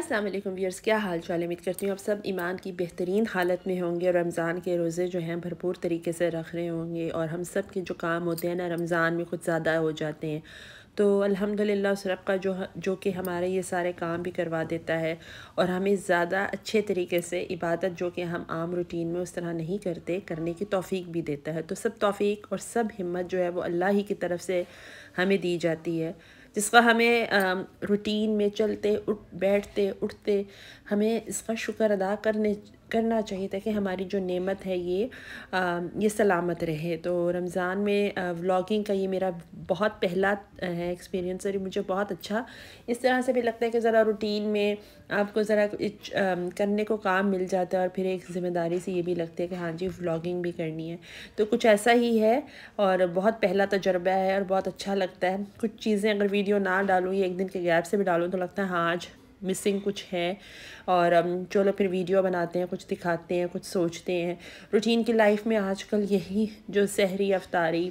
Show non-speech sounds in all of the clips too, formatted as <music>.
अस्सलाम वालेकुम व्यूअर्स क्या हाल चाल उम्मीद करती हूँ आप सब ईमान की बेहतरीन हालत में होंगे और रमज़ान के रोज़े जो हैं भरपूर तरीके से रख रहे होंगे और हम सब के जो काम होते हैं ना रमज़ान में कुछ ज़्यादा हो जाते हैं तो अल्हम्दुलिल्लाह उस रब का जो जो कि हमारे ये सारे काम भी करवा देता है और हमें ज़्यादा अच्छे तरीके से इबादत जो कि हम आम रूटीन में उस तरह नहीं करते करने की तोफ़ी भी देता है तो सब तोफ़ी और सब हिम्मत जो है वो अल्लाह ही की तरफ से हमें दी जाती है जिसका हमें रूटीन में चलते उठ बैठते उठते हमें इसका शुक्र अदा करने करना चाहिए था कि हमारी जो नेमत है ये आ, ये सलामत रहे तो रमज़ान में व्लॉगिंग का ये मेरा बहुत पहला है एक्सपीरियंस और मुझे बहुत अच्छा इस तरह से भी लगता है कि ज़रा रूटीन में आपको ज़रा करने को काम मिल जाता है और फिर एक ज़िम्मेदारी से ये भी लगती है कि हाँ जी व्लॉगिंग भी करनी है तो कुछ ऐसा ही है और बहुत पहला तजर्बा है और बहुत अच्छा लगता है कुछ चीज़ें अगर वीडियो ना डालूँ या एक दिन के गैप से भी डालूँ तो लगता है हाँ आज मिसिंग कुछ है और चलो um, फिर वीडियो बनाते हैं कुछ दिखाते हैं कुछ सोचते हैं रूटीन की लाइफ में आजकल यही जो सहरी अफ्तारी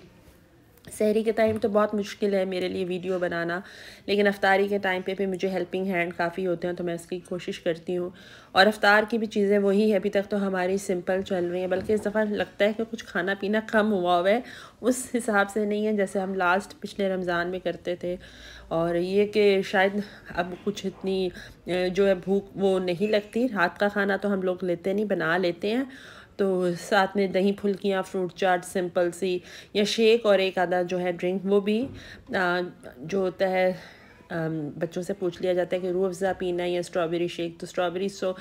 सहरी के टाइम तो बहुत मुश्किल है मेरे लिए वीडियो बनाना लेकिन अफ्तारी के टाइम पे भी मुझे हेल्पिंग हैंड काफ़ी होते हैं तो मैं इसकी कोशिश करती हूँ और अफ्तार की भी चीज़ें वही है अभी तक तो हमारी सिंपल चल रही हैं बल्कि इस दफ़ा लगता है कि कुछ खाना पीना कम हुआ हुआ है उस हिसाब से नहीं है जैसे हम लास्ट पिछले रमज़ान में करते थे और ये कि शायद अब कुछ इतनी जो है भूख वो नहीं लगती रात का खाना तो हम लोग लेते नहीं बना लेते हैं तो साथ में दही फुल्कियाँ फ्रूट चाट सिंपल सी या शेक और एक आधा जो है ड्रिंक वो भी आ, जो होता है बच्चों से पूछ लिया जाता है कि रूह अफ़ज़ा पीना या स्ट्रॉबेरी शेक तो स्ट्रॉबेरी सो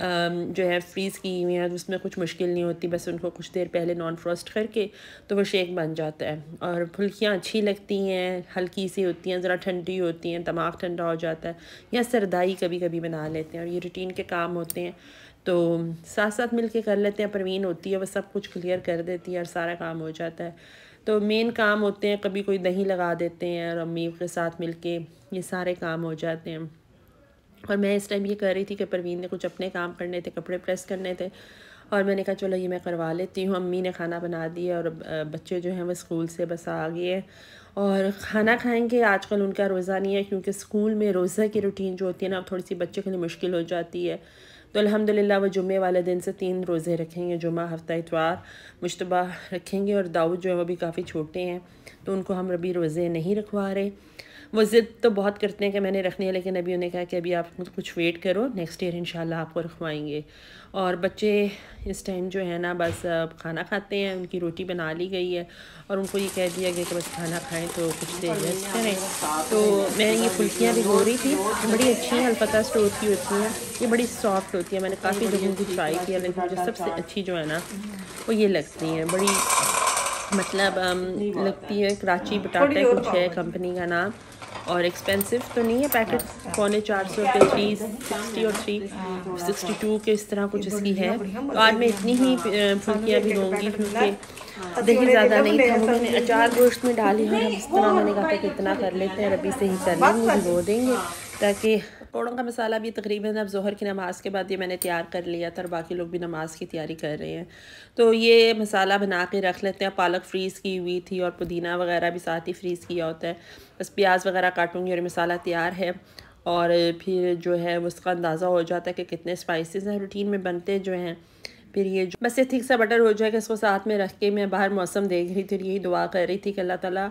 जो है फ्रीज़ की हुई है उसमें कुछ मुश्किल नहीं होती बस उनको कुछ देर पहले नॉन फ्रॉस्ट करके तो वो शेक बन जाता है और फुल्कियाँ अच्छी लगती हैं हल्की सी होती हैं ज़रा ठंडी होती हैं दमाग ठंडा हो जाता है या सरदाई कभी कभी बना लेते हैं और ये रूटीन के काम होते हैं तो साथ साथ मिल के कर लेते हैं परवीन होती है वह सब कुछ क्लियर कर देती है और सारा काम हो जाता है तो मेन काम होते हैं कभी कोई दही लगा देते हैं और अम्मी के साथ मिल के ये सारे काम हो जाते हैं और मैं इस टाइम ये कर रही थी कि परवीन ने कुछ अपने काम करने थे कपड़े प्रेस करने थे और मैंने कहा चलो ये मैं करवा लेती हूँ अम्मी ने खाना बना दिया और बच्चे जो हैं वो स्कूल से बस आ गए और खाना खाएंगे आजकल उनका रोज़ा नहीं है क्योंकि स्कूल में रोज़ा की रूटीन जो होती है ना थोड़ी सी बच्चे के लिए मुश्किल हो जाती है तो अल्हम्दुलिल्लाह वो जुम्मे वाले दिन से तीन रोज़े रखेंगे जुम्मा हफ्ता इतवार मुशतबा रखेंगे और दाऊद जो है वह भी काफ़ी छोटे हैं तो उनको हम रबी रोज़े नहीं रखवा रहे वो ज़िद तो बहुत करते हैं कि मैंने रखनी है लेकिन अभी उन्हें कहा कि अभी आप कुछ वेट करो नेक्स्ट ईयर इन आपको रखवाएंगे और बच्चे इस टाइम जो है ना बस खाना खाते हैं उनकी रोटी बना ली गई है और उनको ये कह दिया गया कि बस खाना खाएँ तो कुछ देर रेस्ट करें तो मैं ये फुल्कियाँ भी हो रही थी बड़ी अच्छी हैं अलपता स्टोर की होती हैं ये बड़ी सॉफ्ट होती है मैंने काफ़ी लोगों की ट्राई किया लेकिन मुझे सबसे अच्छी जो है ना वो ये लगती हैं बड़ी मतलब लगती हाँ। है कराची बटाटा कुछ है कंपनी का नाम और एक्सपेंसिव तो नहीं है पैकेट पौने चार सौ रुपये थ्री सिक्सटी और थ्री सिक्सटी टू के इस तरह कुछ इसकी है तो आज मैं इतनी ही फुल्कियाँ भी लूँगी क्योंकि देखिए ज़्यादा नहीं था मैंने अचार गोश्त में डाली है इस तरह मैंने कहा कि इतना कर लेते हैं रबी से ही कर लेंगे भिगो देंगे ताकि पकौड़ों का मसाला भी तकरीबन अब जहर की नमाज़ के बाद ये मैंने तैयार कर लिया था और बाकी लोग भी नमाज़ की तैयारी कर रहे हैं तो ये मसाला बना के रख लेते हैं पालक फ्रीज़ की हुई थी और पुदीना वगैरह भी साथ ही फ्रीज़ किया होता है बस प्याज वगैरह काटूँगी और मसाला तैयार है और फिर जो है उसका अंदाज़ा हो जाता है कि कितने स्पाइसेस हैं रूटीन में बनते जो हैं फिर ये जो बस ये ठीक सा बटर हो जाएगा इसको साथ में रख के मैं बाहर मौसम देख रही थी यही दुआ कर रही थी कि अल्लाह ताला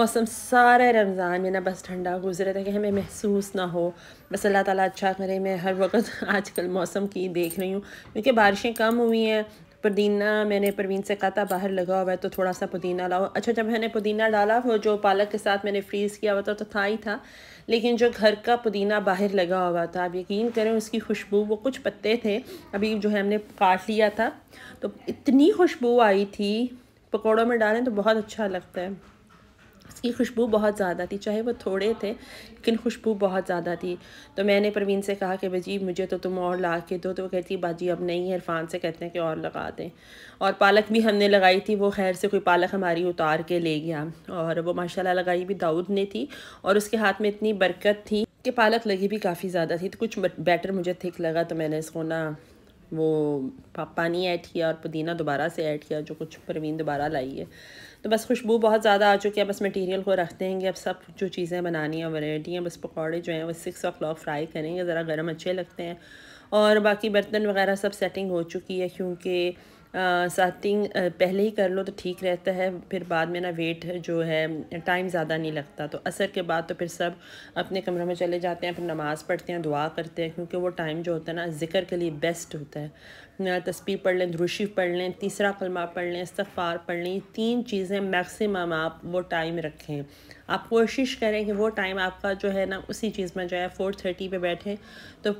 मौसम सारे रमज़ान में ना बस ठंडा गुजरे ताकि हमें महसूस ना हो बस अल्लाह ताला अच्छा करे मैं हर वक्त <laughs> आजकल मौसम की देख रही हूँ क्योंकि बारिशें कम हुई हैं पुदीना मैंने परवीन से कहा था बाहर लगा हुआ है तो थोड़ा सा पुदीना लाओ अच्छा जब मैंने पुदीना डाला वो जो पालक के साथ मैंने फ्रीज़ किया हुआ था तो था ही था लेकिन जो घर का पुदीना बाहर लगा हुआ था आप यकीन करें उसकी खुशबू वो कुछ पत्ते थे अभी जो है हमने काट लिया था तो इतनी खुशबू आई थी पकौड़ों में डालें तो बहुत अच्छा लगता है उसकी खुशबू बहुत ज़्यादा थी चाहे वो थोड़े थे लेकिन खुशबू बहुत ज़्यादा थी तो मैंने प्रवीन से कहा कि भाजी मुझे तो तुम और ला के दो तो वो कहती बाजी अब नहीं है इरफान से कहते हैं कि और लगा दें और पालक भी हमने लगाई थी वो खैर से कोई पालक हमारी उतार के ले गया और वो माशाल्लाह लगाई भी दाऊद ने थी और उसके हाथ में इतनी बरकत थी कि पालक लगी भी काफ़ी ज़्यादा थी तो कुछ बैटर मुझे थिक लगा तो मैंने इसको ना वो पानी ऐड किया और पुदीना दोबारा से ऐड किया जो कुछ परवीन दोबारा लाई है तो बस खुशबू बहुत ज़्यादा आ चुकी है बस मटेरियल को रख देंगे अब सब जो चीज़ें बनानी हैं वो हैं बस पकौड़े जो हैं वो सिक्स ओ क्लॉक फ्राई करेंगे ज़रा गर्म अच्छे लगते हैं और बाकी बर्तन वगैरह सब सेटिंग हो चुकी है क्योंकि साथिंग पहले ही कर लो तो ठीक रहता है फिर बाद में ना वेट जो है टाइम ज़्यादा नहीं लगता तो असर के बाद तो फिर सब अपने कमरे में चले जाते हैं फिर नमाज़ पढ़ते हैं दुआ करते हैं क्योंकि वो टाइम जो होता है ना ज़िक्र के लिए बेस्ट होता है तस्वीर पढ़ लें द्रुशी पढ़ लें तीसरा कलमा पढ़ लें इस्तफ़ार पढ़ लें तीन चीज़ें मैक्सिमम आप वो टाइम रखें आप कोशिश करें कि वो टाइम आपका जो है ना उसी चीज़ में जाए फोर थर्टी पर बैठें तो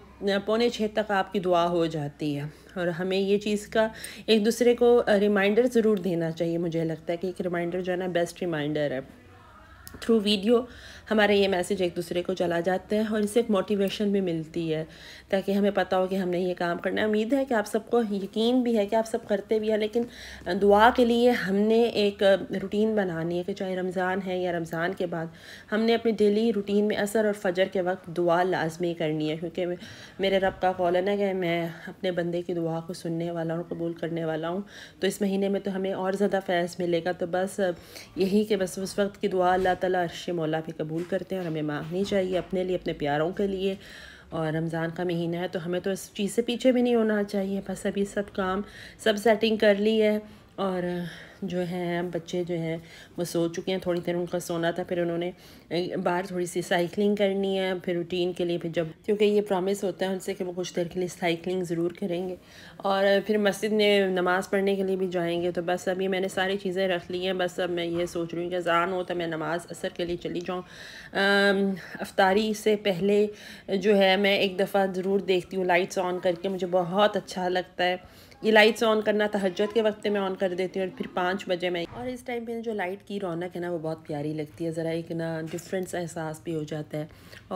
पौने छः तक आपकी दुआ हो जाती है और हमें ये चीज़ का एक दूसरे को रिमाइंडर ज़रूर देना चाहिए मुझे लगता है कि एक रिमाइंडर जो है ना बेस्ट रिमाइंडर है थ्रू वीडियो हमारे ये मैसेज एक दूसरे को चला जाते हैं और इससे एक मोटिवेशन भी मिलती है ताकि हमें पता हो कि हमने ये काम करना है उम्मीद है कि आप सबको यकीन भी है कि आप सब करते भी हैं लेकिन दुआ के लिए हमने एक रूटीन बनानी है कि चाहे रमज़ान है या रमज़ान के बाद हमने अपने डेली रूटीन में असर और फजर के वक्त दुआ लाजमी करनी है क्योंकि मेरे रब का कॉलन है कि मैं अपने बंदे की दुआ को सुनने वाला हूँ कबूल करने वाला हूँ तो इस महीने में तो हमें और ज़्यादा फैज़ मिलेगा तो बस यही कि बस उस वक्त की दुआ अल्लाह ताला अरश मौला भी कबूल करते हैं और हमें मांगनी चाहिए अपने लिए अपने प्यारों के लिए और रमज़ान का महीना है तो हमें तो इस चीज़ से पीछे भी नहीं होना चाहिए बस अभी सब काम सब सेटिंग कर ली है और जो है बच्चे जो हैं वो सो चुके हैं थोड़ी देर उनका सोना था फिर उन्होंने बाहर थोड़ी सी साइकिलिंग करनी है फिर रूटीन के लिए फिर जब क्योंकि ये प्रॉमिस होता है उनसे कि वो कुछ देर के लिए साइकिलिंग ज़रूर करेंगे और फिर मस्जिद में नमाज़ पढ़ने के लिए भी जाएंगे तो बस अभी मैंने सारी चीज़ें रख ली हैं बस अब मैं ये सोच रही हूँ कि जान हो तो मैं नमाज़ असर के लिए चली जाऊँ अफ्तारी से पहले जो है मैं एक दफ़ा ज़रूर देखती हूँ लाइट्स ऑन करके मुझे बहुत अच्छा लगता है ये लाइट्स ऑन करना तहजत के वक्त मैं ऑन कर देती हूँ और फिर पाँच बजे मैं और इस टाइम पे जो लाइट की रौनक है ना वो बहुत प्यारी लगती है ज़रा एक ना सा एहसास भी हो जाता है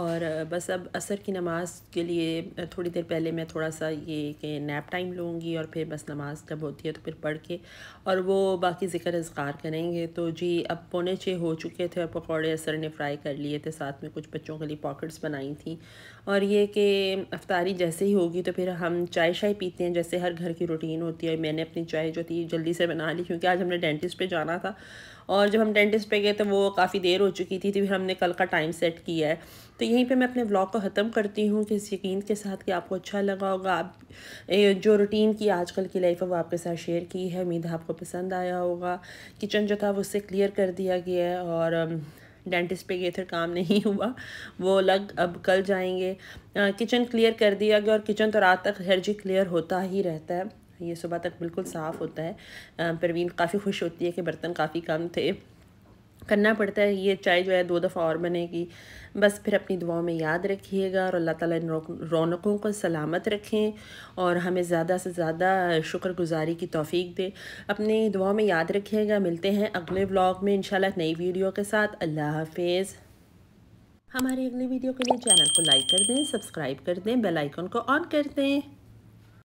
और बस अब असर की नमाज़ के लिए थोड़ी देर पहले मैं थोड़ा सा ये कि नैप टाइम लूँगी और फिर बस नमाज़ जब होती है तो फिर पढ़ के और वो बाकी ज़िक्र अजगार करेंगे तो जी अब पौने छः हो चुके थे और पकौड़े असर ने फ्राई कर लिए थे साथ में कुछ बच्चों के लिए पॉकेट्स बनाई थी और ये कि अफ्तारी जैसे ही होगी तो फिर हम चाय शाय पीते हैं जैसे हर घर की रूटीन होती है मैंने अपनी चाय जो थी जल्दी से बना ली क्योंकि आज हमने डेंटिस्ट पे जाना था और जब हम डेंटिस्ट पे गए तो वो काफ़ी देर हो चुकी थी तो फिर हमने कल का टाइम सेट किया है तो यहीं पे मैं अपने व्लॉग को ख़त्म करती हूँ कि इस यकीन के साथ कि आपको अच्छा लगा होगा आप जो रूटीन की आजकल की लाइफ है वो आपके साथ शेयर की है उम्मीद है आपको पसंद आया होगा किचन जो था वो उससे क्लियर कर दिया गया है और डेंटिस्ट पे गए थे काम नहीं <laughs> हुआ वो अलग अब कल जाएंगे किचन क्लियर कर दिया गया और किचन तो रात तक हर जी क्लियर होता ही रहता है ये सुबह तक बिल्कुल साफ़ होता है परवीन काफ़ी खुश होती है कि बर्तन काफ़ी कम थे करना पड़ता है ये चाय जो है दो दफ़ा और बनेगी बस फिर अपनी दुआओं में याद रखिएगा और अल्लाह ताला इन रौनकों को सलामत रखें और हमें ज़्यादा से ज़्यादा शुक्रगुजारी की तोफ़ी दे अपनी दुआओं में याद रखिएगा मिलते हैं अगले ब्लॉग में इंशाल्लाह नई वीडियो के साथ अल्लाह हाफिज़ हमारी अगली वीडियो के लिए चैनल को लाइक कर दें सब्सक्राइब कर दें बेल आइकन को ऑन कर दें